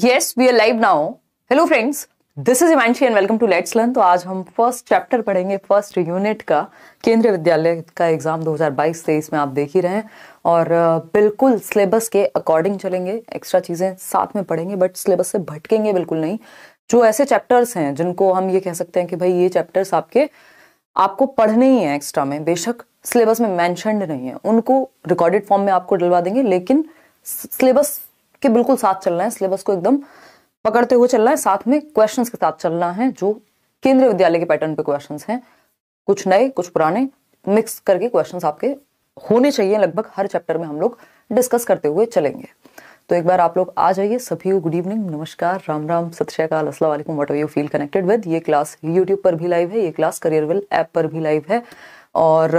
yes we are live now hello friends this is Imanshi and welcome to let's learn तो आज हम first chapter पढ़ेंगे first unit का केंद्रीय विद्यालय का एग्जाम 2022-23 में आप देख ही रहे हैं और बिल्कुल सिलेबस के अकॉर्डिंग चलेंगे एक्स्ट्रा चीज़ें साथ में पढ़ेंगे बट सिलेबस से भटकेंगे बिल्कुल नहीं जो ऐसे चैप्टर्स हैं जिनको हम ये कह सकते हैं कि भाई ये चैप्टर्स आपके आपको पढ़ने ही हैं एक्स्ट्रा में बेशक सिलेबस में मैंशनड नहीं है उनको रिकॉर्डेड फॉर्म में आपको डलवा देंगे लेकिन सिलेबस के बिल्कुल साथ चलना है सिलेबस को एकदम पकड़ते हुए चलना है साथ में क्वेश्चंस के साथ चलना है जो केंद्रीय विद्यालय के पैटर्न पे क्वेश्चंस हैं कुछ नए कुछ पुराने मिक्स करके क्वेश्चंस आपके होने चाहिए लगभग हर चैप्टर में हम लोग डिस्कस करते हुए चलेंगे तो एक बार आप लोग आ जाइए सभी को गुड इवनिंग नमस्कार राम राम सत श्रीकाल असलम what you feel connected with ये क्लास यूट्यूब पर भी लाइव है ये क्लास करियर वेल ऐप पर भी लाइव है और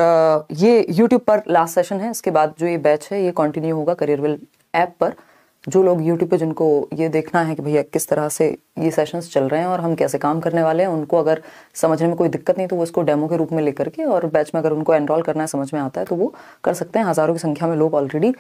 ये यूट्यूब पर लास्ट सेशन है इसके बाद जो ये बैच है ये कंटिन्यू होगा करियर वेल ऐप पर जो लोग यूट्यूब पे जिनको ये देखना है कि भैया किस तरह से ये सेशंस चल रहे हैं और हम कैसे काम करने वाले हैं उनको अगर समझने में कोई दिक्कत नहीं तो वो इसको डेमो के रूप में लेकर के और बैच में अगर उनको एनरोल करना है समझ में आता है तो वो कर सकते हैं हज़ारों की संख्या में लोग ऑलरेडी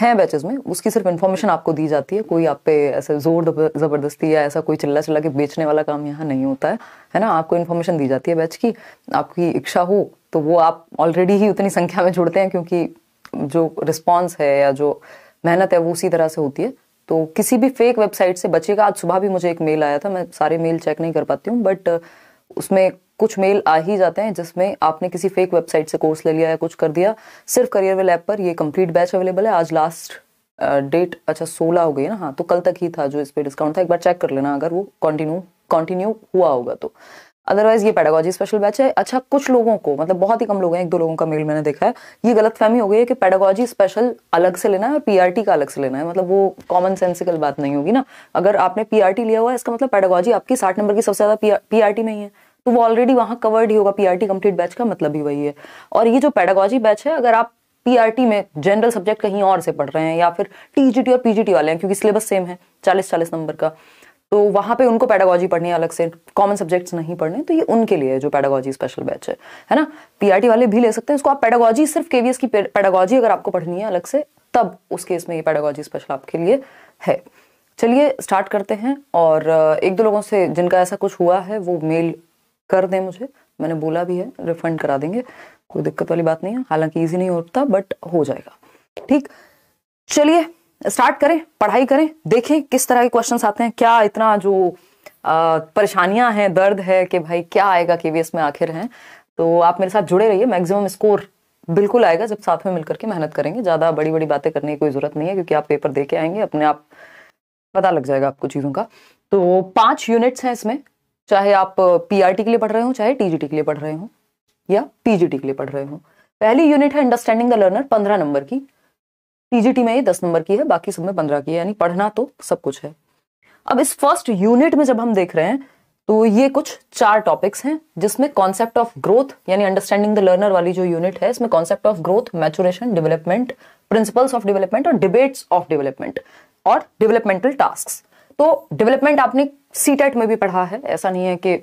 हैं बैचेज़ में उसकी सिर्फ इन्फॉर्मेशन आपको दी जाती है कोई आप पे ऐसे ज़ोर ज़बरदस्ती या ऐसा कोई चिल्ला चिल्ला के बेचने वाला काम यहाँ नहीं होता है है ना आपको इन्फॉर्मेशन दी जाती है बैच की आपकी इच्छा हो तो वो आप ऑलरेडी ही उतनी संख्या में जुड़ते हैं क्योंकि जो रिस्पॉन्स है या जो मेहनत है वो उसी तरह से होती है तो किसी भी फेक वेबसाइट से बचेगा आज सुबह भी मुझे एक मेल आया था मैं सारे मेल चेक नहीं कर पाती हूँ बट उसमें कुछ मेल आ ही जाते हैं जिसमें आपने किसी फेक वेबसाइट से कोर्स ले लिया या कुछ कर दिया सिर्फ करियर वेल ऐप पर ये कंप्लीट बैच अवेलेबल है आज लास्ट डेट अच्छा सोलह हो गई ना हाँ तो कल तक ही था जो इस पर डिस्काउंट था एक बार चेक कर लेना अगर वो कंटिन्यू कंटिन्यू हुआ होगा तो अदरवाइज ये पैडागोजी स्पेशल बैच है अच्छा कुछ लोगों को मतलब बहुत ही कम लोग हैं एक दो लोगों का मेल मैंने देखा है ये गलत फहमी हो गई है कि पैडागोजी स्पेशल अलग से लेना है और पीआरटी का अलग से लेना है मतलब वो कॉमन सेंसिकल बात नहीं होगी ना अगर आपने पीआरटी लिया हुआ है इसका मतलब पैडागोजी आपकी साठ नंबर की सबसे ज्यादा पीआरटी में ही है तो वो ऑलरेडी वहाँ कवर्ड ही होगा पीआरटी कंप्लीट बैच का मतलब ही वही है और ये जो पैडागोजी बैच है अगर आप पीआरटी में जनरल सब्जेक्ट कहीं और से पढ़ रहे हैं या फिर टीजीटी और पीजीटी वाले हैं क्योंकि सिलेबस सेम है चालीस चालीस नंबर का तो वहां पे उनको पैडागॉजी पढ़नी है अलग से कॉमन सब्जेक्ट्स नहीं पढ़ने तो ये उनके लिए जो पैडागॉजी स्पेशल बैच है है ना पीआरटी वाले भी ले सकते हैं इसको आप पैडागॉजी सिर्फ केवीएस की पैडागॉजी अगर आपको पढ़नी है अलग से तब उस केस में ये पैडागॉजी स्पेशल आपके लिए है चलिए स्टार्ट करते हैं और एक दो लोगों से जिनका ऐसा कुछ हुआ है वो मेल कर दें मुझे मैंने बोला भी है रिफंड करा देंगे कोई दिक्कत वाली बात नहीं है हालांकि ईजी नहीं होता बट हो जाएगा ठीक चलिए स्टार्ट करें पढ़ाई करें देखें किस तरह के क्वेश्चन आते हैं क्या इतना जो परेशानियां हैं दर्द है कि भाई क्या आएगा केवीएस में आखिर है तो आप मेरे साथ जुड़े रहिए मैक्सिमम स्कोर बिल्कुल आएगा जब साथ में मिलकर के मेहनत करेंगे ज़्यादा बड़ी बड़ी बातें करने की कोई ज़रूरत नहीं है क्योंकि आप पेपर दे के आएंगे अपने आप पता लग जाएगा आपको चीज़ों का तो पांच यूनिट्स हैं इसमें चाहे आप पीआरटी e के लिए पढ़ रहे हो चाहे टीजीटी के लिए पढ़ रहे हो या पीजीटी के लिए पढ़ रहे हो पहली यूनिट है अंडरस्टैंडिंग द लर्नर पंद्रह नंबर की टीजीटी में ये दस नंबर की है बाकी सब में पंद्रह की है यानी पढ़ना तो सब कुछ है अब इस फर्स्ट यूनिट में जब हम देख रहे हैं तो ये कुछ चार टॉपिक्स हैं जिसमें कॉन्सेप्ट ऑफ ग्रोथ यानी अंडरस्टैंडिंग द लर्नर वाली जो यूनिट है इसमें concept of growth maturation development principles of development और डिबेट्स ऑफ डेवलपमेंट और डेवलपमेंटल टास्क तो डेवलपमेंट आपने सी e में भी पढ़ा है ऐसा नहीं है कि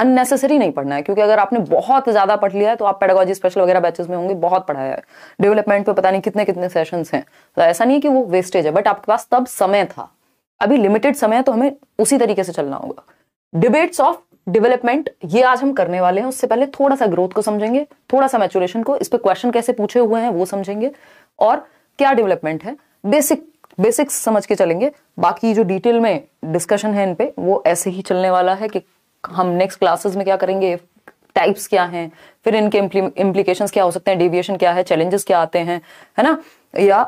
अननेसेसरी नहीं पढ़ना है क्योंकि अगर आपने बहुत ज़्यादा पढ़ लिया है तो आप पेडागोजी स्पेशल वगैरह बैचेस में होंगे बहुत पढ़ाया है डेवलपमेंट पे पता नहीं कितने कितने सेशन हैं तो ऐसा नहीं है कि वो वेस्टेज है बट आपके पास तब समय था अभी लिमिटेड समय है तो हमें उसी तरीके से चलना होगा डिबेट्स ऑफ डेवलपमेंट ये आज हम करने वाले हैं उससे पहले थोड़ा सा ग्रोथ को समझेंगे थोड़ा सा मैचुरेशन को इस पर क्वेश्चन कैसे पूछे हुए हैं वो समझेंगे और क्या डेवलपमेंट है बेसिक बेसिक्स समझ के चलेंगे बाकी जो डिटेल में डिस्कशन है इन पे वो ऐसे ही चलने वाला है कि हम नेक्स्ट क्लासेस में क्या करेंगे टाइप्स क्या हैं फिर इनके इम्प्लीकेशन क्या हो सकते हैं डेविएशन क्या है चैलेंजेस क्या आते हैं है ना या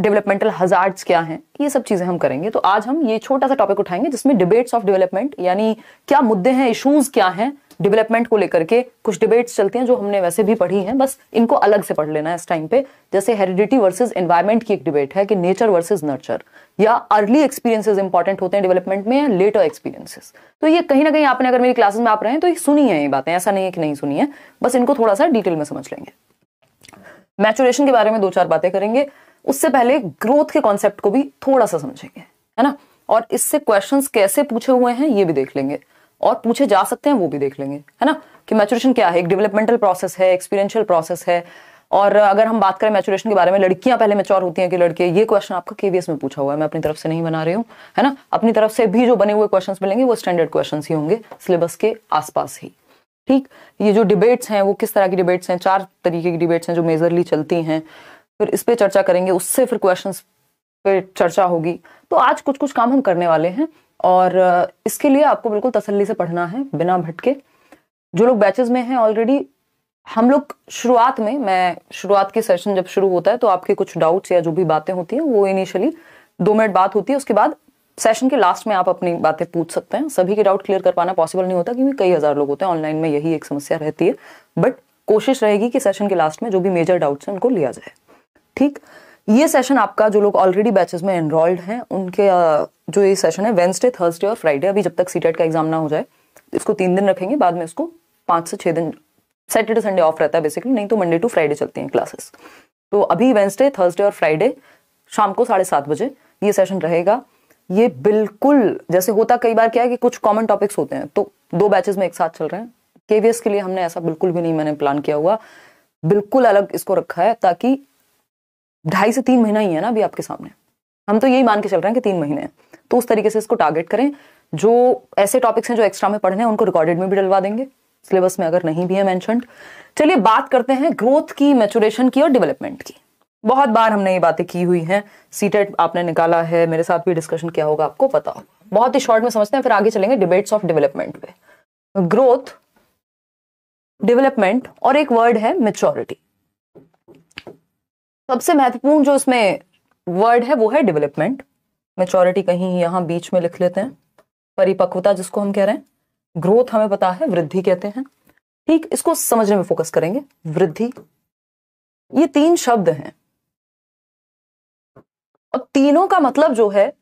डेवलपमेंटल हजार्ड्स क्या हैं ये सब चीज़ें हम करेंगे तो आज हम ये छोटा सा टॉपिक उठाएंगे जिसमें डिबेट्स ऑफ डेवलपमेंट यानी क्या मुद्दे हैं इश्यूज क्या हैं डेवलपमेंट को लेकर के कुछ डिबेट्स चलती हैं जो हमने वैसे भी पढ़ी हैं बस इनको अलग से पढ़ लेना है इस टाइम पे जैसे हेरिडिटी वर्सेस एनवायरमेंट की एक डिबेट है कि नेचर वर्सेस नर्चर या अर्ली एक्सपीरियंसेस इंपॉर्टेंट होते हैं डेवलपमेंट में या लेटर एक्सपीरियंसेस तो ये कहीं ना कहीं आपने अगर मेरी क्लासेस में आप रहे हैं तो ये सुनी है ये बातें ऐसा नहीं है कि नहीं सुनी है बस इनको थोड़ा सा डिटेल में समझ लेंगे मैचुरेशन के बारे में दो चार बातें करेंगे उससे पहले ग्रोथ के कॉन्सेप्ट को भी थोड़ा सा समझेंगे है ना और इससे क्वेश्चंस कैसे पूछे हुए हैं ये भी देख लेंगे और पूछे जा सकते हैं वो भी देख लेंगे है ना कि मैचुरेशन क्या है एक डेवलपमेंटल प्रोसेस है एक्सपीरियंशियल प्रोसेस है और अगर हम बात करें मैचुरेशन के बारे में लड़कियां पहले मेच्योर होती हैं कि लड़के ये क्वेश्चन आपका केवीएस में पूछा हुआ है मैं अपनी तरफ से नहीं बना रही हूँ है ना अपनी तरफ से भी जो बने हुए क्वेश्चन मिलेंगे वो स्टैंडर्ड क्वेश्चन ही होंगे सिलेबस के आसपास ही ठीक ये जो डिबेट्स हैं वो किस तरह की डिबेट्स हैं चार तरीके की डिबेट्स हैं जो मेजरली चलती हैं फिर इस पर चर्चा करेंगे उससे फिर क्वेश्चन पे चर्चा होगी तो आज कुछ कुछ काम हम करने वाले हैं और इसके लिए आपको बिल्कुल तसल्ली से पढ़ना है बिना भटके जो लोग बैचेस में हैं ऑलरेडी हम लोग शुरुआत में मैं शुरुआत के सेशन जब शुरू होता है तो आपके कुछ डाउट्स या जो भी बातें होती हैं वो इनिशियली दो मिनट बात होती है उसके बाद सेशन के लास्ट में आप अपनी बातें पूछ सकते हैं सभी के डाउट क्लियर कर पाना पॉसिबल नहीं होता क्योंकि कई हज़ार लोग होते हैं ऑनलाइन में यही एक समस्या रहती है बट कोशिश रहेगी कि सेशन के लास्ट में जो भी मेजर डाउट्स हैं उनको लिया जाए ठीक ये सेशन आपका जो लोग ऑलरेडी बैचेस में एनरोल्ड हैं उनके जो ये सेशन है वेंसडे थर्सडे और फ्राइडे अभी जब तक सी e का एग्जाम ना हो जाए इसको तीन दिन रखेंगे बाद में इसको पाँच से छः दिन सैटरडे संडे ऑफ रहता है बेसिकली नहीं तो मंडे टू फ्राइडे चलती हैं क्लासेस तो अभी वेंसडे थर्सडे और फ्राइडे शाम को साढ़े सात बजे ये सेशन रहेगा ये बिल्कुल जैसे होता कई बार क्या है कि कुछ कॉमन टॉपिक्स होते हैं तो दो बैचेस में एक साथ चल रहे हैं केवीएस के लिए हमने ऐसा बिल्कुल भी नहीं मैंने प्लान किया हुआ बिल्कुल अलग इसको रखा है ताकि ढाई से तीन महीना ही है ना अभी आपके सामने हम तो यही मान के चल रहे हैं कि तीन महीने हैं तो उस तरीके से इसको टारगेट करें जो ऐसे टॉपिक्स हैं जो एक्स्ट्रा में पढ़ने हैं उनको रिकॉर्डेड में भी डलवा देंगे सिलेबस में अगर नहीं भी है मैंशन चलिए बात करते हैं ग्रोथ की मेचुरेशन की और डेवलपमेंट की बहुत बार हमने ये बातें की हुई हैं सीटेट आपने निकाला है मेरे साथ भी डिस्कशन किया होगा आपको पता होगा बहुत ही शॉर्ट में समझते हैं फिर आगे चलेंगे डिबेट्स ऑफ डेवलपमेंट पे ग्रोथ डेवलपमेंट और एक वर्ड है मेच्योरिटी सबसे महत्वपूर्ण जो इसमें वर्ड है वो है डेवलपमेंट मेचोरिटी कहीं यहाँ बीच में लिख लेते हैं परिपक्वता जिसको हम कह रहे हैं ग्रोथ हमें पता है वृद्धि कहते हैं ठीक इसको समझने में फोकस करेंगे वृद्धि ये तीन शब्द हैं और तीनों का मतलब जो है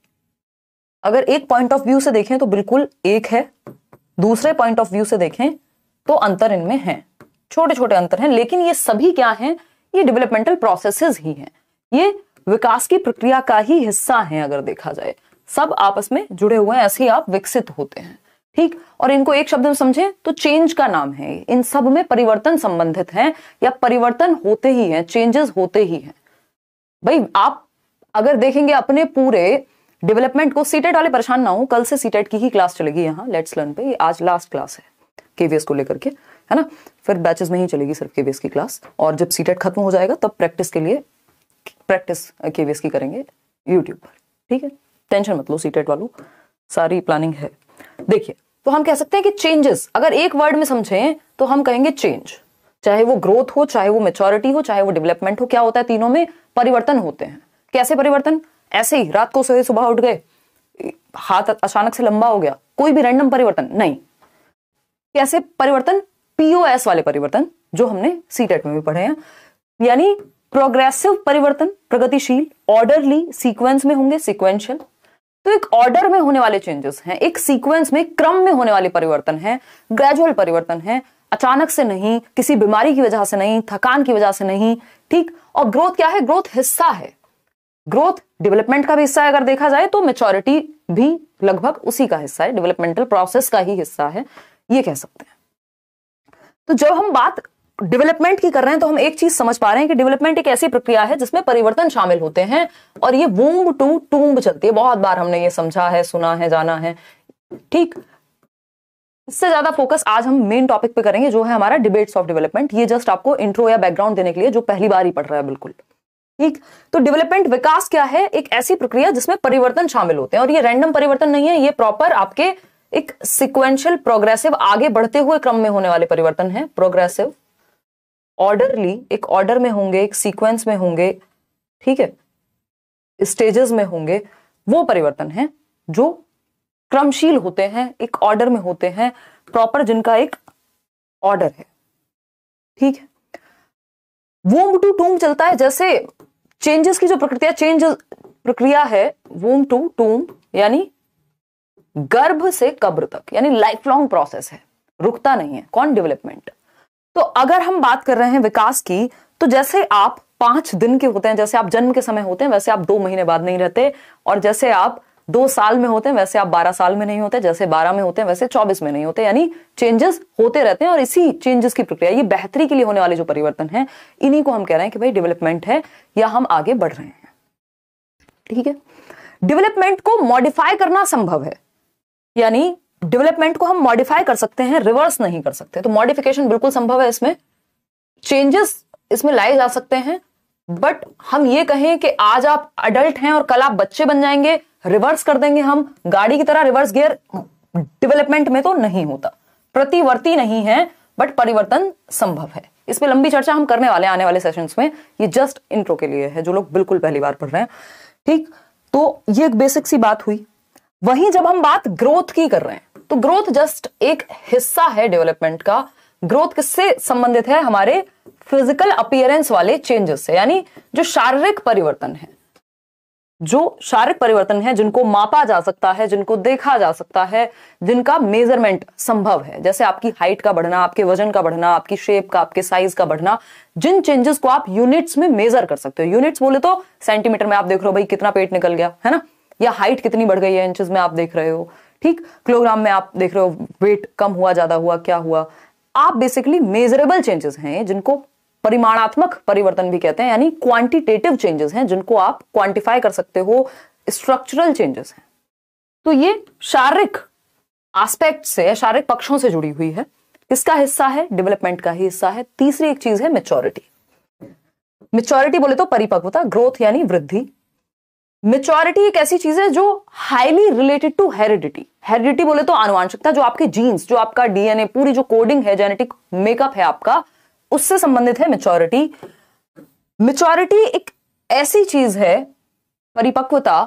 अगर एक पॉइंट ऑफ व्यू से देखें तो बिल्कुल एक है दूसरे पॉइंट ऑफ व्यू से देखें तो अंतर इनमें है छोटे छोटे अंतर हैं लेकिन ये सभी क्या हैं ये डेवलपमेंटल प्रोसेसेस ही हैं ये विकास की प्रक्रिया का ही हिस्सा है अगर देखा जाए सब आपस में जुड़े हुए हैं ऐसे ही आप विकसित होते हैं ठीक और इनको एक शब्द में समझें तो चेंज का नाम है इन सब में परिवर्तन संबंधित है या परिवर्तन होते ही है चेंजेस होते ही है भाई आप अगर देखेंगे अपने पूरे डेवलपमेंट को सीटेट वाले परेशान ना हो कल से सीटेट की ही क्लास चलेगी यहाँ लेट्स लर्न पे आज लास्ट क्लास है केवीएस को लेकर के है ना फिर बैचेस में ही चलेगी सिर्फ केवीएस की क्लास और जब सीटेट e खत्म हो जाएगा तब प्रैक्टिस के लिए प्रैक्टिस केवीएस की करेंगे यूट्यूब पर ठीक है टेंशन मत लो सी e वालों सारी प्लानिंग है देखिए तो हम कह सकते हैं कि चेंजेस अगर एक वर्ड में समझें तो हम कहेंगे चेंज चाहे वो ग्रोथ हो चाहे वो मेच्योरिटी हो चाहे वो डेवलपमेंट हो क्या होता है तीनों में परिवर्तन होते हैं कैसे परिवर्तन ऐसे ही रात को सोए सुबह उठ गए हाथ अचानक से लंबा हो गया कोई भी रैंडम परिवर्तन नहीं कैसे परिवर्तन पीओएस वाले परिवर्तन जो हमने सीटेट e में भी पढ़े हैं यानी प्रोग्रेसिव परिवर्तन प्रगतिशील ऑर्डरली सीक्वेंस में होंगे सीक्वेंशियल तो एक ऑर्डर में होने वाले चेंजेस हैं एक सीक्वेंस में क्रम में होने वाले परिवर्तन हैं ग्रेजुअल परिवर्तन हैं अचानक से नहीं किसी बीमारी की वजह से नहीं थकान की वजह से नहीं ठीक और ग्रोथ क्या है ग्रोथ हिस्सा है ग्रोथ डेवलपमेंट का भी हिस्सा है अगर देखा जाए तो मेचोरिटी भी लगभग उसी का हिस्सा है डेवलपमेंटल प्रोसेस का ही हिस्सा है ये कह सकते हैं तो जब हम बात डेवलपमेंट की कर रहे हैं तो हम एक चीज समझ पा रहे हैं कि डेवलपमेंट एक ऐसी प्रक्रिया है जिसमें परिवर्तन शामिल होते हैं और ये वूम्ब टू टूम्ब चलती है बहुत बार हमने ये समझा है सुना है जाना है ठीक इससे ज्यादा फोकस आज हम मेन टॉपिक पे करेंगे जो है हमारा डिबेट्स ऑफ डेवलपमेंट ये जस्ट आपको इंट्रो या बैकग्राउंड देने के लिए जो पहली बार ही पढ़ रहा है बिल्कुल ठीक तो डेवलपमेंट विकास क्या है एक ऐसी प्रक्रिया जिसमें परिवर्तन शामिल होते हैं और ये रैंडम परिवर्तन नहीं है ये प्रॉपर आपके एक सिक्वेंशियल प्रोग्रेसिव आगे बढ़ते हुए क्रम में होने वाले परिवर्तन है प्रोग्रेसिव ऑर्डरली एक ऑर्डर में होंगे एक सीक्वेंस में होंगे ठीक है स्टेजेस में होंगे वो परिवर्तन है जो क्रमशील होते हैं एक ऑर्डर में होते हैं प्रॉपर जिनका एक ऑर्डर है ठीक है वोम टू टूम चलता है जैसे चेंजेस की जो प्रक्रिया चेंज प्रक्रिया है वोम टू टूम यानी गर्भ से कब्र तक यानी लाइफ लॉन्ग प्रोसेस है रुकता नहीं है कौन डेवलपमेंट तो अगर हम बात कर रहे हैं विकास की तो जैसे आप पांच दिन के होते हैं जैसे आप जन्म के समय होते हैं वैसे आप दो महीने बाद नहीं रहते और जैसे आप दो साल में होते हैं वैसे आप बारह साल में नहीं होते जैसे बारह में होते हैं वैसे चौबीस में नहीं होते यानी चेंजेस होते रहते हैं और इसी चेंजेस की प्रक्रिया ये बेहतरी के लिए होने वाले जो परिवर्तन है इन्हीं को हम कह रहे हैं कि भाई डेवलपमेंट है या हम आगे बढ़ रहे हैं ठीक है डेवलपमेंट को मॉडिफाई करना संभव है यानी डेवलपमेंट को हम मॉडिफाई कर सकते हैं रिवर्स नहीं कर सकते तो मॉडिफिकेशन बिल्कुल संभव है इसमें चेंजेस इसमें लाए जा सकते हैं बट हम ये कहें कि आज आप अडल्ट हैं और कल आप बच्चे बन जाएंगे रिवर्स कर देंगे हम गाड़ी की तरह रिवर्स गियर डेवलपमेंट में तो नहीं होता प्रतिवर्ती नहीं है बट परिवर्तन संभव है इस पर लंबी चर्चा हम करने वाले आने वाले सेशन में ये जस्ट इंट्रो के लिए है जो लोग बिल्कुल पहली बार पढ़ रहे हैं ठीक तो ये एक बेसिक सी बात हुई वहीं जब हम बात ग्रोथ की कर रहे हैं तो ग्रोथ जस्ट एक हिस्सा है डेवलपमेंट का ग्रोथ किससे संबंधित है हमारे फिजिकल अपियरेंस वाले चेंजेस से यानी जो शारीरिक परिवर्तन है जो शारीरिक परिवर्तन है जिनको मापा जा सकता है जिनको देखा जा सकता है जिनका मेजरमेंट संभव है जैसे आपकी हाइट का बढ़ना आपके वजन का बढ़ना आपकी शेप का आपके साइज का बढ़ना जिन चेंजेस को आप यूनिट्स में मेजर कर सकते हो यूनिट्स बोले तो सेंटीमीटर में आप देख रहे हो भाई कितना पेट निकल गया है ना या हाइट कितनी बढ़ गई है इंचज में आप देख रहे हो ठीक किलोग्राम में आप देख रहे हो वेट कम हुआ ज्यादा हुआ क्या हुआ आप बेसिकली मेजरेबल चेंजेस हैं जिनको परिमाणात्मक परिवर्तन भी कहते हैं यानी क्वांटिटेटिव चेंजेस हैं जिनको आप क्वांटिफाई कर सकते हो स्ट्रक्चरल चेंजेस हैं तो ये शारीरिक आस्पेक्ट से शारीरिक पक्षों से जुड़ी हुई है इसका हिस्सा है डेवलपमेंट का ही हिस्सा है तीसरी एक चीज है मेच्योरिटी मेच्योरिटी बोले तो परिपक्वता ग्रोथ यानी वृद्धि मेचोरिटी एक ऐसी चीज है जो highly related to heredity heredity बोले तो आनुवांशिकता जो आपके जीन्स जो आपका डीएनए पूरी जो कोडिंग है जेनेटिक मेकअप है आपका उससे संबंधित है मेच्योरिटी मेच्योरिटी एक ऐसी चीज है परिपक्वता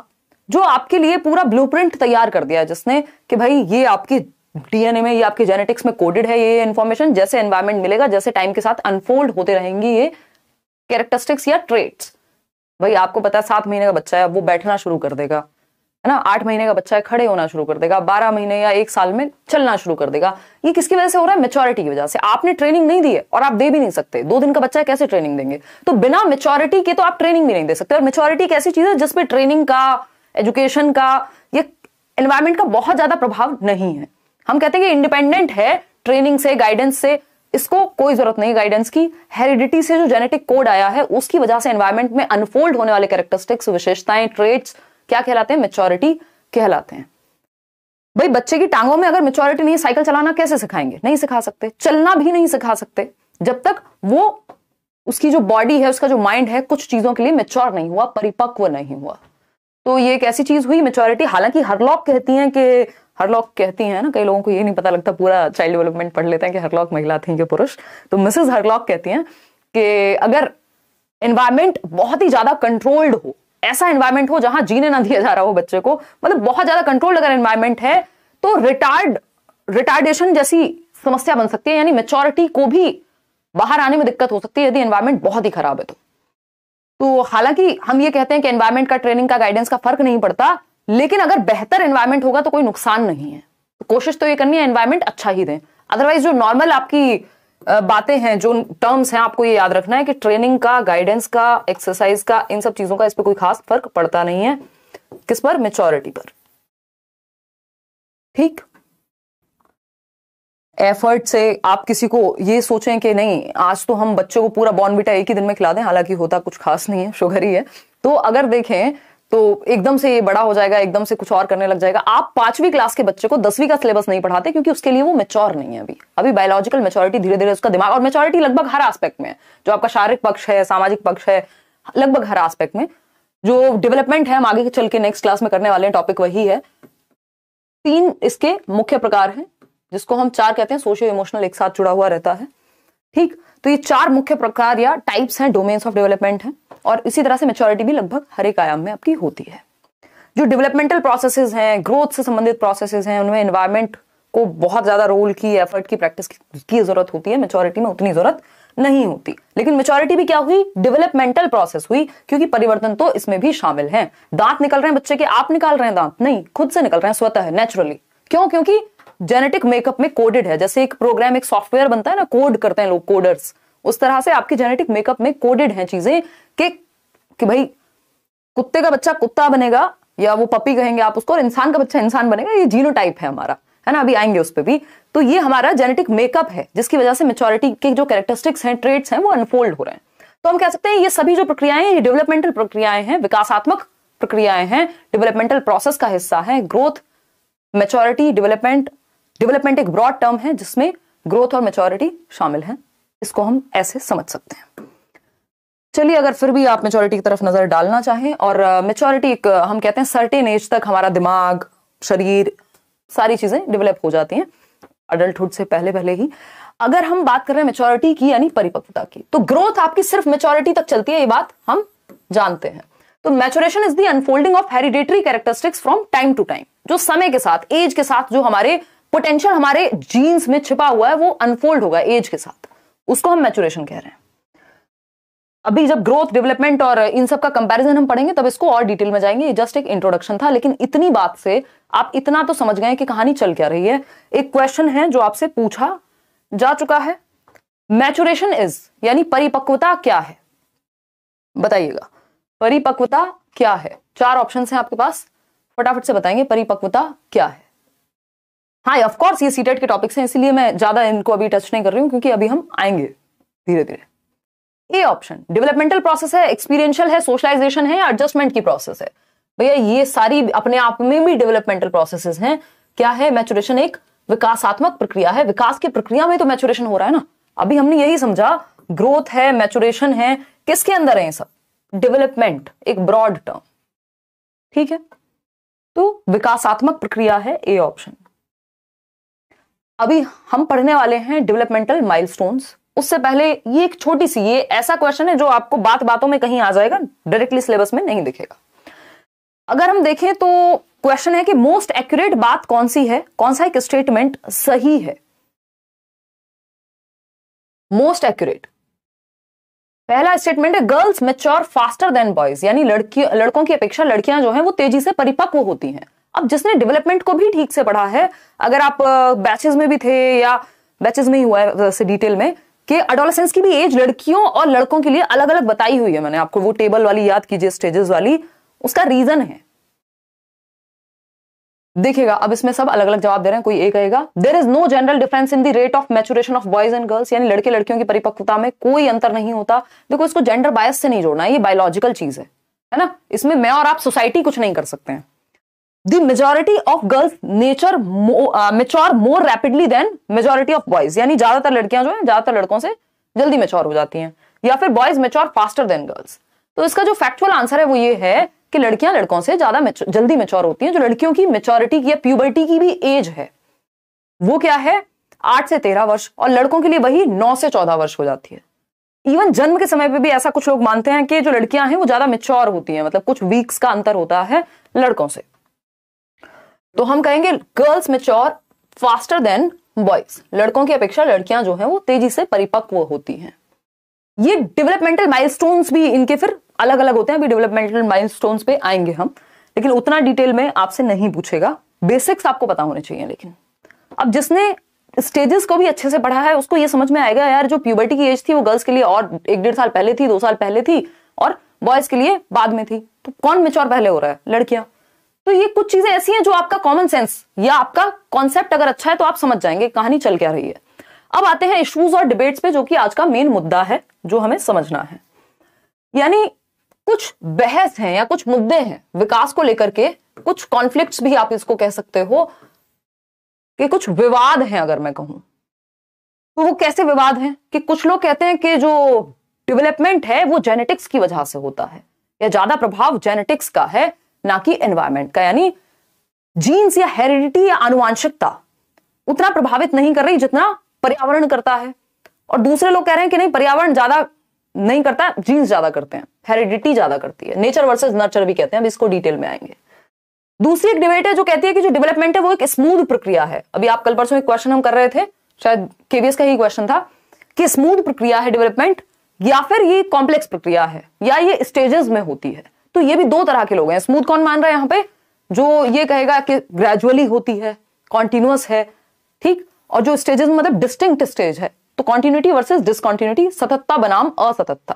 जो आपके लिए पूरा ब्लूप्रिंट तैयार कर दिया जिसने कि भाई ये आपके डीएनए में ये आपके जेनेटिक्स में कोडेड है ये इन्फॉर्मेशन जैसे एनवायरमेंट मिलेगा जैसे टाइम के साथ अनफोल्ड होते रहेंगी ये कैरेक्टरिस्टिक्स या ट्रेट्स भाई आपको पता है सात महीने का बच्चा है वो बैठना शुरू कर देगा है ना आठ महीने का बच्चा है खड़े होना शुरू कर देगा बारह महीने या एक साल में चलना शुरू कर देगा ये किसकी वजह से हो रहा है मेच्योरिटी की वजह से आपने ट्रेनिंग नहीं दी है और आप दे भी नहीं सकते दो दिन का बच्चा कैसे ट्रेनिंग देंगे तो बिना मेच्योरिटी के तो आप ट्रेनिंग भी नहीं दे सकते और मेच्योरिटी एक ऐसी चीज है जिसपे ट्रेनिंग का एजुकेशन का या एनवायरमेंट का बहुत ज्यादा प्रभाव नहीं है हम कहते हैं कि इंडिपेंडेंट है ट्रेनिंग से गाइडेंस से इसको कोई जरूरत नहीं गाइडेंस की हेरिडिटी से जो जेनेटिक कोड आया है उसकी वजह से एनवायरमेंट में अनफोल्ड होने वाले कैरेक्टरिस्टिक्स विशेषताएं ट्रेड्स क्या कहलाते हैं मेच्योरिटी कहलाते हैं भाई बच्चे की टांगों में अगर मेच्योरिटी नहीं साइकिल चलाना कैसे सिखाएंगे नहीं सिखा सकते चलना भी नहीं सिखा सकते जब तक वो उसकी जो बॉडी है उसका जो माइंड है कुछ चीजों के लिए मेच्योर नहीं हुआ परिपक्व नहीं हुआ तो ये एक ऐसी चीज हुई मेच्योरिटी हालांकि हरलॉक कहती हैं कि हरलॉक कहती हैं ना कई लोगों को ये नहीं पता लगता पूरा चाइल्ड डेवलपमेंट पढ़ लेते हैं कि हरलॉक महिला थी कि पुरुष तो मिसेज हरलॉक कहती हैं कि अगर एनवायरमेंट बहुत ही ज्यादा कंट्रोल्ड हो ऐसा एनवायरमेंट हो जहां जीने ना दिया जा रहा हो बच्चे को मतलब बहुत ज्यादा कंट्रोल्ड अगर एनवायरमेंट है तो रिटार्ड रिटार्डेशन जैसी समस्या बन सकती है यानी मेचोरिटी को भी बाहर आने में दिक्कत हो सकती है यदि एनवायरमेंट बहुत ही खराब है तो तो हालांकि हम ये कहते हैं कि एनवायरमेंट का ट्रेनिंग का गाइडेंस का फर्क नहीं पड़ता लेकिन अगर बेहतर एनवायरमेंट होगा तो कोई नुकसान नहीं है तो कोशिश तो ये करनी है एनवायरमेंट अच्छा ही दें अदरवाइज जो नॉर्मल आपकी बातें हैं जो टर्म्स हैं आपको ये याद रखना है कि ट्रेनिंग का गाइडेंस का एक्सरसाइज का इन सब चीजों का इस पर कोई खास फर्क पड़ता नहीं है किस पर मेचोरिटी पर ठीक एफर्ट से आप किसी को ये सोचें कि नहीं आज तो हम बच्चों को पूरा बॉर्नविटा एक ही दिन में खिला दें हालांकि होता कुछ खास नहीं है शुगर ही है तो अगर देखें तो एकदम से ये बड़ा हो जाएगा एकदम से कुछ और करने लग जाएगा आप पांचवी क्लास के बच्चे को दसवीं का सिलेबस नहीं पढ़ाते क्योंकि उसके लिए वो मेच्योर नहीं है अभी अभी बायोलॉजिकल मेच्योरिटी धीरे धीरे उसका दिमाग और मेच्योरिटी लगभग हर आस्पेक्ट में जो आपका शारीरिक पक्ष है सामाजिक पक्ष है लगभग हर आस्पेक्ट में जो डेवलपमेंट है हम आगे चल के नेक्स्ट क्लास में करने वाले हैं टॉपिक वही है तीन इसके मुख्य प्रकार हैं जिसको हम चार कहते हैं सोशियो इमोशनल एक साथ जुड़ा हुआ रहता है ठीक तो ये चार मुख्य प्रकार या टाइप्स हैं डोमेन्स ऑफ डेवलपमेंट हैं और इसी तरह से मेच्योरिटी भी लगभग हर एक आयाम में आपकी होती है जो डेवलपमेंटल प्रोसेसेस हैं ग्रोथ से संबंधित प्रोसेसेस हैं उनमें एनवायरमेंट को बहुत ज्यादा रोल की एफर्ट की प्रैक्टिस की, जरूरत होती है मेच्योरिटी में उतनी जरूरत नहीं होती लेकिन मेच्योरिटी भी क्या हुई डेवलपमेंटल प्रोसेस हुई क्योंकि परिवर्तन तो इसमें भी शामिल है दांत निकल रहे हैं बच्चे के आप निकाल रहे हैं दांत नहीं खुद से निकल रहे हैं स्वतः नेचुरली क्यों क्योंकि जेनेटिक मेकअप में कोडेड है जैसे एक प्रोग्राम एक सॉफ्टवेयर बनता है ना कोड करते हैं लोग कोडर्स उस तरह से आपके जेनेटिक मेकअप में कोडेड है चीजें कि, कि भाई कुत्ते का बच्चा कुत्ता बनेगा या वो पपी कहेंगे आप उसको और इंसान का बच्चा इंसान बनेगा ये जीनो है हमारा है ना अभी आएंगे उस पर भी तो ये हमारा जेनेटिक मेकअप है जिसकी वजह से मेचोरिटी के जो कैरेक्टरिस्टिक्स हैं ट्रेड्स हैं वो अनफोल्ड हो रहे हैं तो हम कह सकते हैं ये सभी जो प्रक्रियाएं ये डेवलपमेंटल प्रक्रियाएं हैं विकासात्मक प्रक्रियाएं हैं डेवलपमेंटल प्रोसेस का हिस्सा है ग्रोथ मेचोरिटी डेवलपमेंट डेवलपमेंट एक ब्रॉड टर्म है जिसमें ग्रोथ और मेचोरिटी शामिल है इसको हम ऐसे समझ सकते हैं चलिए अगर फिर भी आप मेचोरिटी की तरफ नजर डालना चाहें और मेचोरिटी uh, हम कहते हैं सर्टेन एज तक हमारा दिमाग शरीर सारी चीजें डेवलप हो जाती हैं अडल्टहुड से पहले पहले ही अगर हम बात कर रहे हैं मेचोरिटी की यानी परिपक्वता की तो ग्रोथ आपकी सिर्फ मेचोरिटी तक चलती है ये बात हम जानते हैं तो maturation is the unfolding of hereditary characteristics from time to time जो समय के साथ एज के साथ जो हमारे पोटेंशियल हमारे जीन्स में छिपा हुआ है वो अनफोल्ड होगा एज के साथ उसको हम मैचुरेशन कह रहे हैं अभी जब ग्रोथ डेवलपमेंट और इन सब का कंपैरिजन हम पढ़ेंगे तब इसको और डिटेल में जाएंगे ये जस्ट एक इंट्रोडक्शन था लेकिन इतनी बात से आप इतना तो समझ गए कि कहानी चल क्या रही है एक क्वेश्चन है जो आपसे पूछा जा चुका है मैचुरेशन इज यानी परिपक्वता क्या है बताइएगा परिपक्वता क्या है चार ऑप्शन है आपके पास फटाफट से बताएंगे परिपक्वता क्या है हाँ ऑफकोर्स ये सीटेट के टॉपिक्स हैं इसीलिए मैं ज्यादा इनको अभी टच नहीं कर रही हूँ क्योंकि अभी हम आएंगे धीरे धीरे ए ऑप्शन डेवलपमेंटल प्रोसेस है एक्सपीरियंशियल है सोशलाइजेशन है एडजस्टमेंट की प्रोसेस है भैया ये सारी अपने आप में भी डेवलपमेंटल प्रोसेसेस हैं क्या है मैचुरेशन एक विकासात्मक प्रक्रिया है विकास की प्रक्रिया में तो मैचुरेशन हो रहा है ना अभी हमने यही समझा ग्रोथ है मैचुरेशन है किसके अंदर है सब डेवलपमेंट एक ब्रॉड टर्म ठीक है तो विकासात्मक प्रक्रिया है ए ऑप्शन अभी हम पढ़ने वाले हैं डेवलपमेंटल माइलस्टोन्स उससे पहले ये एक छोटी सी ये ऐसा क्वेश्चन है जो आपको बात बातों में कहीं आ जाएगा डायरेक्टली सिलेबस में नहीं दिखेगा अगर हम देखें तो क्वेश्चन है कि मोस्ट एक्यूरेट बात कौन सी है कौन सा एक स्टेटमेंट सही है मोस्ट एक्यूरेट पहला स्टेटमेंट है girls mature faster than boys यानी लड़की लड़कों की अपेक्षा लड़कियां जो है वो तेजी से परिपक्व होती हैं अब जिसने डेवलपमेंट को भी ठीक से पढ़ा है अगर आप बैचेस में भी थे या बैचेज में ही हुआ है डिटेल में कि अडोलसेंस की भी एज लड़कियों और लड़कों के लिए अलग अलग बताई हुई है मैंने आपको वो टेबल वाली याद कीजिए स्टेजेस वाली उसका रीजन है देखिएगा अब इसमें सब अलग अलग जवाब दे रहे हैं कोई एक कहेगा there is no general difference in the rate of maturation of boys and girls यानी लड़के लड़कियों की परिपक्वता में कोई अंतर नहीं होता देखो इसको जेंडर बायस से नहीं जोड़ना ये बायोलॉजिकल चीज है है ना इसमें मैं और आप सोसाइटी कुछ नहीं कर सकते हैं the majority of girls nature more, uh, mature more rapidly than majority of boys यानी ज्यादातर लड़कियां जो है ज्यादातर लड़कों से जल्दी मेच्योर हो जाती हैं या फिर boys mature faster than girls तो इसका जो फैक्चुअल आंसर है वो ये है कि लड़कियां लड़कों से ज्यादा mature, जल्दी मेच्योर होती हैं जो लड़कियों की मेच्योरिटी की या प्यूबर्टी की भी एज है वो क्या है आठ से तेरह वर्ष और लड़कों के लिए वही नौ से चौदह वर्ष हो जाती है इवन जन्म के समय पे भी ऐसा कुछ लोग मानते हैं कि जो लड़कियां हैं वो ज्यादा मेच्योर होती हैं मतलब कुछ वीक्स का अंतर होता है लड़कों से तो हम कहेंगे girls mature faster than boys लड़कों की अपेक्षा लड़कियां जो है वो तेजी से परिपक्व होती हैं ये डेवलपमेंटल माइलस्टोन्स भी इनके फिर अलग अलग होते हैं अभी डेवलपमेंटल माइलस्टोन्स पे आएंगे हम लेकिन उतना डिटेल में आपसे नहीं पूछेगा बेसिक्स आपको पता होने चाहिए लेकिन अब जिसने स्टेजेस को भी अच्छे से पढ़ा है उसको ये समझ में आएगा यार जो प्यूबर्टी की एज थी वो गर्ल्स के लिए और एक डेढ़ साल पहले थी दो साल पहले थी और बॉयज के लिए बाद में थी तो कौन मेच्योर पहले हो रहा है लड़कियां तो ये कुछ चीजें ऐसी हैं जो आपका कॉमन सेंस या आपका कॉन्सेप्ट अगर अच्छा है तो आप समझ जाएंगे कहानी चल क्या रही है अब आते हैं इश्यूज और डिबेट्स पे जो कि आज का मेन मुद्दा है जो हमें समझना है यानी कुछ बहस है या कुछ मुद्दे हैं विकास को लेकर के कुछ कॉन्फ्लिक्ट भी आप इसको कह सकते हो कि कुछ विवाद हैं अगर मैं कहूं तो वो कैसे विवाद हैं कि कुछ लोग कहते हैं कि जो डेवलपमेंट है वो जेनेटिक्स की वजह से होता है या ज्यादा प्रभाव जेनेटिक्स का है ना कि एनवायरमेंट का यानी जीन्स या हेरिडिटी या अनुवांशिकता उतना प्रभावित नहीं कर रही जितना पर्यावरण करता है और दूसरे लोग कह रहे हैं कि नहीं पर्यावरण ज्यादा नहीं करता जीन्स ज्यादा करते हैं हेरिडिटी ज्यादा करती है नेचर वर्सेज नर्चर भी कहते हैं अब इसको डिटेल में आएंगे दूसरी एक डिबेट है जो कहती है कि जो डेवलपमेंट है वो एक स्मूथ प्रक्रिया है अभी आप कल परसों एक क्वेश्चन हम कर रहे थे शायद केवीएस का ही क्वेश्चन था कि स्मूथ प्रक्रिया है डेवलपमेंट या फिर ये कॉम्प्लेक्स प्रक्रिया है या ये स्टेजेस में होती है तो ये भी दो तरह के लोग हैं स्मूथ कौन मान रहा है यहाँ पे जो ये कहेगा कि ग्रेजुअली होती है कॉन्टिन्यूस है ठीक और जो स्टेजेस मतलब डिस्टिंक्ट स्टेज है तो कॉन्टिन्यूटी वर्सेज डिसकॉन्टिन्यूटी सतत्ता बनाम असतत्ता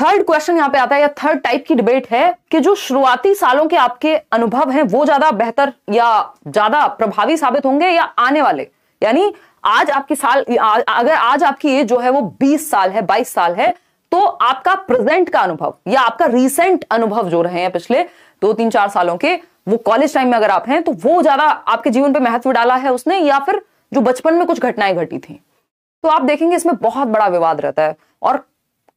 थर्ड क्वेश्चन यहाँ पे आता है या थर्ड टाइप की डिबेट है कि जो शुरुआती सालों के आपके अनुभव हैं वो ज्यादा बेहतर या ज्यादा प्रभावी साबित होंगे या आने वाले यानी आज आपकी साल अगर आज आपकी एज जो है वो 20 साल है 22 साल है तो आपका प्रेजेंट का अनुभव या आपका रिसेंट अनुभव जो रहे हैं पिछले दो तीन चार सालों के वो कॉलेज टाइम में अगर आप हैं तो वो ज्यादा आपके जीवन पे महत्व डाला है उसने या फिर जो बचपन में कुछ घटनाएं घटी थी तो आप देखेंगे इसमें बहुत बड़ा विवाद रहता है और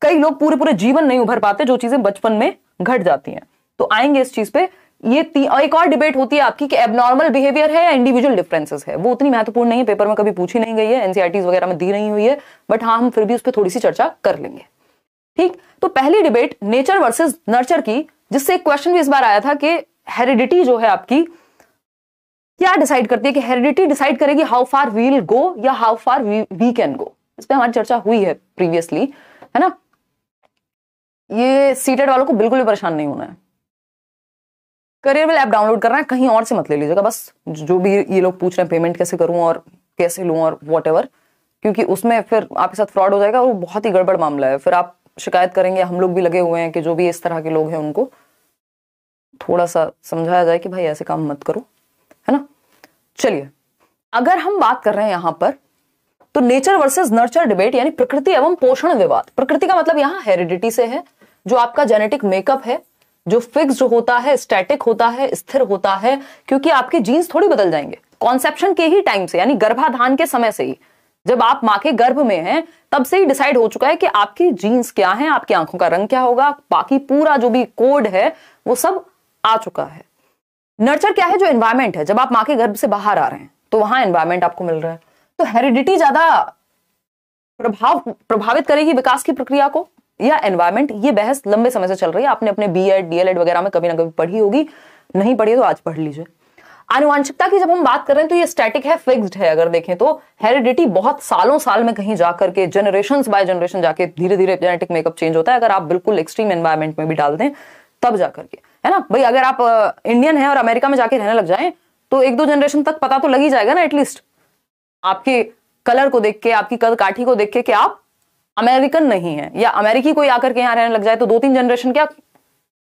कई लोग पूरे पूरे जीवन नहीं उभर पाते जो चीजें बचपन में घट जाती हैं तो आएंगे इस चीज पे ये और एक और डिबेट होती है आपकी कि एबनॉर्मल बिहेवियर है या इंडिविजुअल डिफरेंसेस है वो उतनी महत्वपूर्ण नहीं है पेपर में कभी पूछी नहीं गई है एनसीआरटीज e वगैरह में दी नहीं हुई है बट हाँ हम फिर भी उस पर थोड़ी सी चर्चा कर लेंगे ठीक तो पहली डिबेट नेचर वर्सेस नर्चर की जिससे एक क्वेश्चन भी इस बार आया था कि हेरिडिटी जो है आपकी क्या डिसाइड करती है कि हेरिडिटी डिसाइड करेगी हाउ फार वील गो या how far we can go इस पर हमारी चर्चा हुई है प्रीवियसली है ना ये सीटेड वालों को बिल्कुल भी परेशान नहीं होना है करियर वेल ऐप डाउनलोड करना है कहीं और से मत ले लीजिएगा बस जो भी ये लोग पूछ रहे हैं पेमेंट कैसे करूं और कैसे लूं और वॉट क्योंकि उसमें फिर आपके साथ फ्रॉड हो जाएगा और वो बहुत ही गड़बड़ मामला है फिर आप शिकायत करेंगे हम लोग भी लगे हुए हैं कि जो भी इस तरह के लोग हैं उनको थोड़ा सा समझाया जाए कि भाई ऐसे काम मत करो है ना चलिए अगर हम बात कर रहे हैं यहां पर तो नेचर वर्सेस नर्चर डिबेट यानी प्रकृति एवं पोषण विवाद प्रकृति का मतलब यहाँ हेरिडिटी से है जो आपका जेनेटिक मेकअप है जो फिक्स होता है स्टैटिक होता है स्थिर होता है क्योंकि आपके जीन्स थोड़ी बदल जाएंगे कॉन्सेप्शन के ही टाइम से यानी गर्भाधान के समय से ही जब आप माँ के गर्भ में हैं तब से ही डिसाइड हो चुका है कि आपकी जीन्स क्या है आपकी आंखों का रंग क्या होगा बाकी पूरा जो भी कोड है वो सब आ चुका है नर्चर क्या है जो एनवायरमेंट है जब आप माँ के गर्भ से बाहर आ रहे हैं तो वहां एनवायरमेंट आपको मिल रहा है तो हेरिडिटी ज्यादा प्रभाव प्रभावित करेगी विकास की प्रक्रिया को या एनवायरमेंट ये बहस लंबे समय से चल रही है आपने अपने बी एड डीएलएड वगैरह में कभी ना कभी पढ़ी होगी नहीं पढ़ी तो आज पढ़ लीजिए अनुवांशिकता की जब हम बात कर रहे हैं तो ये स्टैटिक है फिक्स्ड है अगर देखें तो हेरिडिटी बहुत सालों साल में कहीं जा करके जनरेशन बाय जनरेशन जाके धीरे धीरे जेनेटिक मेकअप चेंज होता है अगर आप बिल्कुल एक्सट्रीम एनवायरमेंट में भी डाल दें तब जाकर के है ना भाई अगर आप इंडियन है और अमेरिका में जाके रहने लग जाए तो एक दो जनरेशन तक पता तो लग ही जाएगा ना एटलीस्ट आपके कलर को देख के आपकी कद काठी को देख के कि आप अमेरिकन नहीं है या अमेरिकी कोई आकर के यहाँ रहने लग जाए तो दो तीन जनरेशन क्या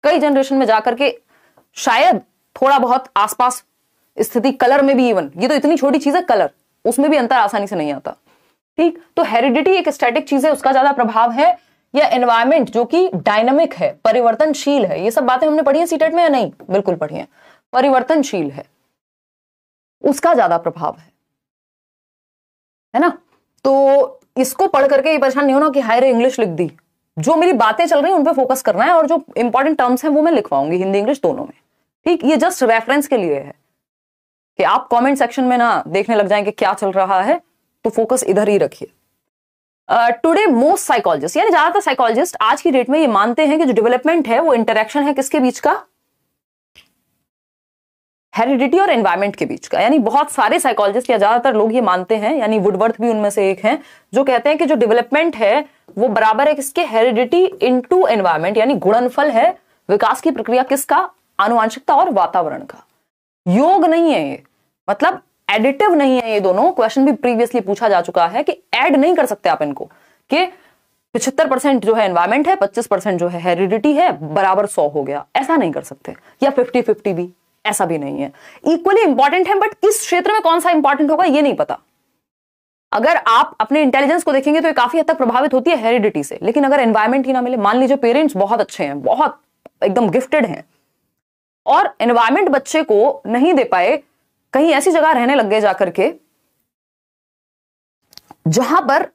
कई जनरेशन में जाकर के शायद थोड़ा बहुत आसपास स्थिति कलर में भी इवन ये तो इतनी छोटी चीज है कलर उसमें भी अंतर आसानी से नहीं आता ठीक तो हेरिडिटी एक स्टैटिक चीज है उसका ज्यादा प्रभाव है या एनवायरमेंट जो कि डायनामिक है परिवर्तनशील है ये सब बातें हमने पढ़ी है सीटेट e में या नहीं बिल्कुल पढ़ी है परिवर्तनशील है उसका ज्यादा प्रभाव है है ना तो इसको पढ़ करके ये परेशान नहीं होना कि हायर इंग्लिश लिख दी जो मेरी बातें चल रही हैं उन पर फोकस करना है और जो इंपॉर्टेंट टर्म्स हैं वो मैं लिखवाऊंगी हिंदी इंग्लिश दोनों में ठीक ये जस्ट रेफरेंस के लिए है कि आप कमेंट सेक्शन में ना देखने लग जाएं कि क्या चल रहा है तो फोकस इधर ही रखिए टुडे मोस्ट साइकोलॉजिस्ट यानी ज्यादातर साइकोलॉजिस्ट आज की डेट में ये मानते हैं कि जो डेवलपमेंट है वो इंटरेक्शन है किसके बीच का हेरिडिटी और एनवायरमेंट के बीच का यानी बहुत सारे साइकोलॉजिस्ट या ज्यादातर लोग ये मानते हैं यानी वुडवर्थ भी उनमें से एक हैं जो कहते हैं कि जो डेवलपमेंट है वो बराबर है किसके हेरिडिटी इनटू एनवायरमेंट यानी गुणनफल है विकास की प्रक्रिया किसका आनुवांशिकता और वातावरण का योग नहीं है ये मतलब एडिटिव नहीं है ये दोनों क्वेश्चन भी प्रीवियसली पूछा जा चुका है कि एड नहीं कर सकते आप इनको कि पिछहत्तर परसेंट जो है एनवायरमेंट है पच्चीस परसेंट जो है हेरिडिटी है बराबर सौ हो गया ऐसा नहीं कर सकते या फिफ्टी फिफ्टी भी ऐसा भी नहीं है इक्वली इंपॉर्टेंट है बट किस क्षेत्र में कौन सा इंपॉर्टेंट होगा ये नहीं पता अगर आप अपने इंटेलिजेंस को देखेंगे तो ये काफी हद तक प्रभावित होती है हेरिडिटी से लेकिन अगर एनवायरमेंट ही ना मिले मान लीजिए पेरेंट्स बहुत अच्छे हैं बहुत एकदम गिफ्टेड हैं और एनवायरमेंट बच्चे को नहीं दे पाए कहीं ऐसी जगह रहने लग गए जाकर के जहां पर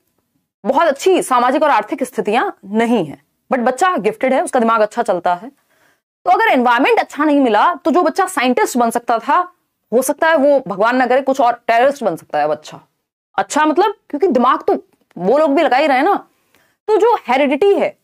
बहुत अच्छी सामाजिक और आर्थिक स्थितियां नहीं है बट बच्चा गिफ्टेड है उसका दिमाग अच्छा चलता है तो अगर एनवायरमेंट अच्छा नहीं मिला तो जो बच्चा साइंटिस्ट बन सकता था हो सकता है वो भगवान ना करे कुछ और टेररिस्ट बन सकता है बच्चा अच्छा मतलब क्योंकि दिमाग तो वो लोग भी लगा ही रहे ना तो जो हेरिडिटी है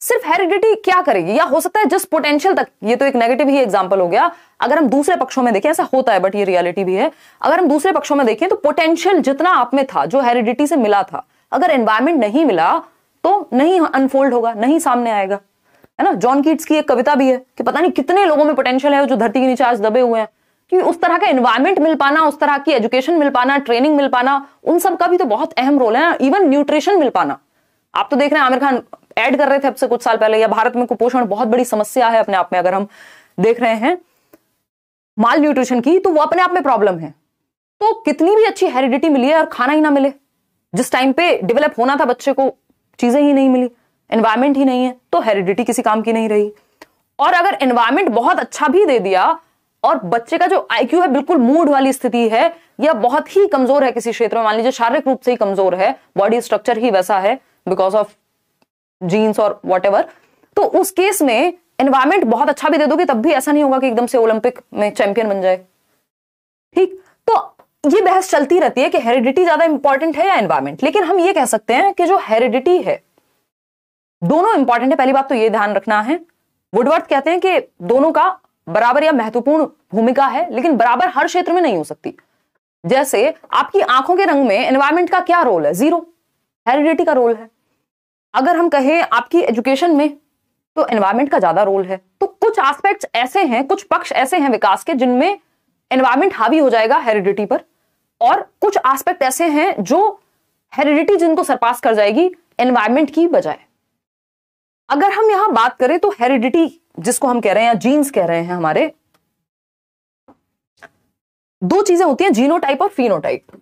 सिर्फ हेरिडिटी क्या करेगी या हो सकता है जस्ट पोटेंशियल तक ये तो एक नेगेटिव ही एग्जाम्पल हो गया अगर हम दूसरे पक्षों में देखें ऐसा होता है बट ये रियलिटी भी है अगर हम दूसरे पक्षों में देखें तो पोटेंशियल जितना आप में था जो हेरिडिटी से मिला था अगर एनवायरमेंट नहीं मिला तो नहीं अनफोल्ड होगा नहीं सामने आएगा है ना जॉन कीट्स की एक कविता भी है कि पता नहीं कितने लोगों में पोटेंशियल है जो धरती के नीचे आज दबे हुए हैं कि उस तरह का एनवायरमेंट मिल पाना उस तरह की एजुकेशन मिल पाना ट्रेनिंग मिल पाना उन सब का भी तो बहुत अहम रोल है ना इवन न्यूट्रिशन मिल पाना आप तो देख रहे हैं आमिर खान ऐड कर रहे थे अब से कुछ साल पहले या भारत में कुपोषण बहुत बड़ी समस्या है अपने आप में अगर हम देख रहे हैं माल न्यूट्रिशन की तो वो अपने आप में प्रॉब्लम है तो कितनी भी अच्छी हेरिडिटी मिली है और खाना ही ना मिले जिस टाइम पे डेवलप होना था बच्चे को चीजें ही नहीं मिली एनवायरमेंट ही नहीं है तो हेरिडिटी किसी काम की नहीं रही और अगर एनवायरमेंट बहुत अच्छा भी दे दिया और बच्चे का जो आईक्यू है बिल्कुल मूड वाली स्थिति है या बहुत ही कमजोर है किसी क्षेत्र में मान लीजिए शारीरिक रूप से ही कमजोर है बॉडी स्ट्रक्चर ही वैसा है बिकॉज ऑफ जीन्स और वॉट तो उस केस में एनवायरमेंट बहुत अच्छा भी दे दोगे तब भी ऐसा नहीं होगा कि एकदम से ओलंपिक में चैंपियन बन जाए ठीक तो ये बहस चलती रहती है कि हेरिडिटी ज्यादा इंपॉर्टेंट है या एनवायरमेंट लेकिन हम ये कह सकते हैं कि जो हेरिडिटी है दोनों इंपॉर्टेंट है पहली बात तो ये ध्यान रखना है वुडवर्थ कहते हैं कि दोनों का बराबर या महत्वपूर्ण भूमिका है लेकिन बराबर हर क्षेत्र में नहीं हो सकती जैसे आपकी आंखों के रंग में एनवायरमेंट का क्या रोल है जीरो हेरिडिटी का रोल है अगर हम कहें आपकी एजुकेशन में तो एनवायरमेंट का ज्यादा रोल है तो कुछ एस्पेक्ट्स ऐसे हैं कुछ पक्ष ऐसे हैं विकास के जिनमें एनवायरमेंट हावी हो जाएगा हेरिडिटी पर और कुछ एस्पेक्ट ऐसे हैं जो हेरिडिटी जिनको सरपास कर जाएगी एनवायरमेंट की बजाय अगर हम यहां बात करें तो हेरिडिटी जिसको हम कह रहे हैं या जीन्स कह रहे हैं हमारे दो चीजें होती हैं जीनोटाइप और फिनोटाइप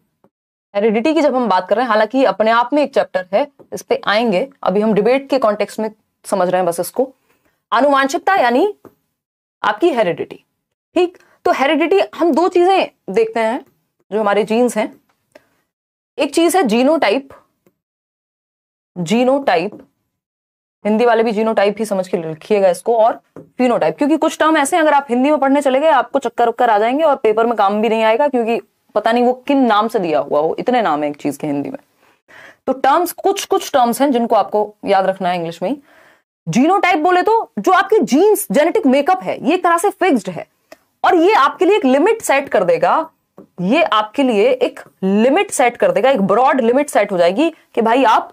हेरिडिटी की जब हम बात कर रहे हैं हालांकि अपने आप में एक चैप्टर है इस पर आएंगे अभी हम डिबेट के कॉन्टेक्स्ट में समझ रहे हैं बस इसको अनुवांशिकता यानी आपकी हेरिडिटी ठीक तो हेरिडिटी हम दो चीजें देखते हैं जो हमारे जीन्स हैं एक चीज है जीनोटाइप जीनोटाइप हिंदी वाले भी जीनोटाइप ही समझ के लिखिएगा इसको और फिनोटाइप क्योंकि कुछ टर्म ऐसे हैं अगर आप हिंदी में पढ़ने चले गए आपको चक्कर उक्कर आ जाएंगे और पेपर में काम भी नहीं आएगा क्योंकि पता नहीं वो किन नाम से दिया हुआ हो इतने नाम है एक चीज के हिंदी में तो टर्म्स कुछ कुछ टर्म्स हैं जिनको आपको याद रखना है इंग्लिश में जीनोटाइप बोले तो जो आपके जीन्स जेनेटिक मेकअप है ये एक तरह से फिक्स्ड है और ये आपके लिए एक लिमिट सेट कर देगा ये आपके लिए एक लिमिट सेट कर देगा एक ब्रॉड लिमिट सेट हो जाएगी कि भाई आप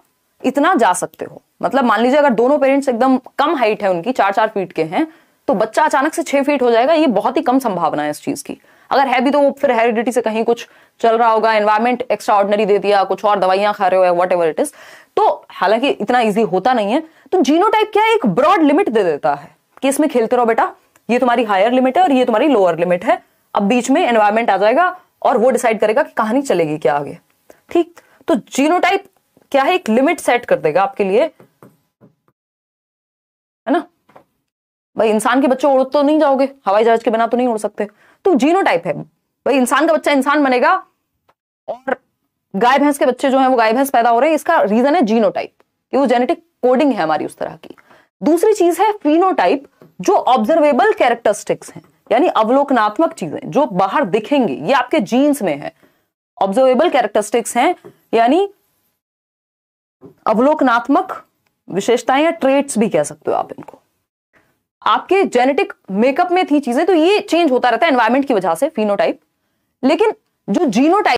इतना जा सकते हो मतलब मान लीजिए अगर दोनों पेरेंट्स एकदम कम हाइट है उनकी चार चार फीट के हैं तो बच्चा अचानक से छह फीट हो जाएगा ये बहुत ही कम संभावना है इस चीज की अगर है भी तो वो फिर हेरिडिटी से कहीं कुछ चल रहा होगा एनवायरमेंट एक्स्ट्रा ऑर्डनरी दे दिया कुछ और दवाइयां खा रहे हो वट एवर इट इज तो हालांकि इतना ईजी होता नहीं है तो जीनोटाइप क्या एक ब्रॉड लिमिट दे देता है कि इसमें खेलते रहो बेटा ये तुम्हारी हायर लिमिट है और ये तुम्हारी लोअर लिमिट है अब बीच में एनवायरमेंट आ जाएगा और वो डिसाइड करेगा कि कहानी चलेगी क्या आगे ठीक तो जीनोटाइप क्या है एक लिमिट सेट कर देगा आपके लिए है ना भाई इंसान के बच्चे उड़ तो नहीं जाओगे हवाई जहाज के बिना तो नहीं उड़ सकते जीनो टाइप है भाई इंसान का बच्चा इंसान बनेगा और गाय भैंस के बच्चे जो है वो गाय भैंस पैदा हो रहे हैं इसका रीजन है जीनो कि वो जेनेटिक कोडिंग है हमारी उस तरह की दूसरी चीज है फिनोटाइप जो ऑब्जर्वेबल कैरेक्टरिस्टिक्स हैं यानी अवलोकनात्मक चीजें जो बाहर दिखेंगी ये आपके जीन्स में है ऑब्जर्वेबल कैरेक्टरिस्टिक्स हैं यानी अवलोकनात्मक विशेषताएं या ट्रेट्स भी कह सकते हो आप इनको आपके जेनेटिक मेकअप में थी चीजें तो ये चेंज होता रहता है एनवायरमेंट की वजह से फिनोटाइप लेकिन जो जीनोटाइप